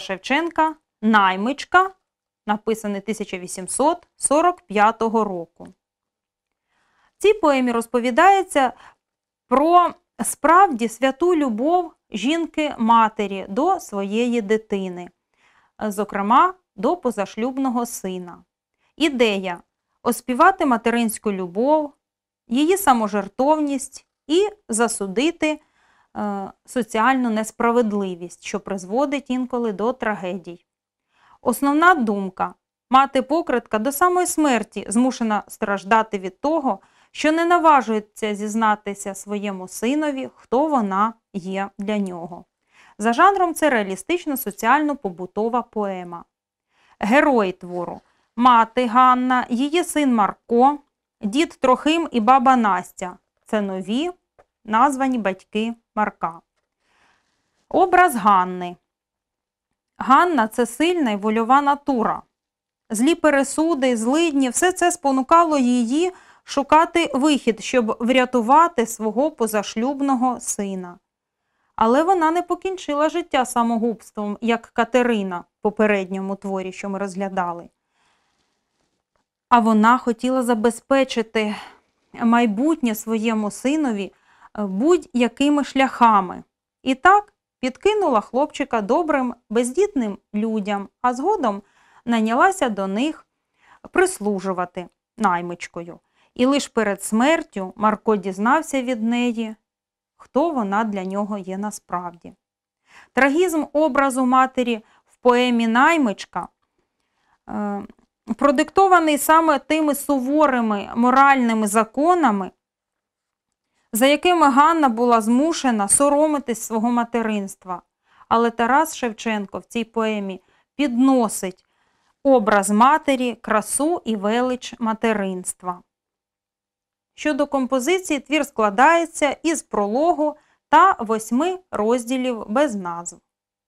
Шевченка Наймичка, написаний 1845 року. В цій поемі розповідається про справді святу любов жінки-матері до своєї дитини, зокрема, до позашлюбного сина. Ідея оспівати материнську любов, її саможертовність і засудити Е, соціальну несправедливість, що призводить інколи до трагедій. Основна думка мати покритка до самої смерті змушена страждати від того, що не наважується зізнатися своєму синові, хто вона є для нього. За жанром це реалістично соціально побутова поема. Герої твору мати Ганна, її син Марко, дід Трохим і баба Настя це нові названі батьки Марка. Образ Ганни. Ганна це сильна і вольова натура. Злі пересуди, злидні, все це спонукало її шукати вихід, щоб врятувати свого позашлюбного сина. Але вона не покінчила життя самогубством, як Катерина в попередньому творі, що ми розглядали. А вона хотіла забезпечити майбутнє своєму синові будь-якими шляхами. І так підкинула хлопчика добрим, бездітним людям, а згодом нанялася до них прислужувати наймичкою. І лише перед смертю Марко дізнався від неї, хто вона для нього є насправді. Трагізм образу матері в поемі наймичка е, продиктований саме тими суворими моральними законами, за якими Ганна була змушена соромитись свого материнства. Але Тарас Шевченко в цій поемі підносить образ матері, красу і велич материнства. Щодо композиції твір складається із прологу та восьми розділів без назв.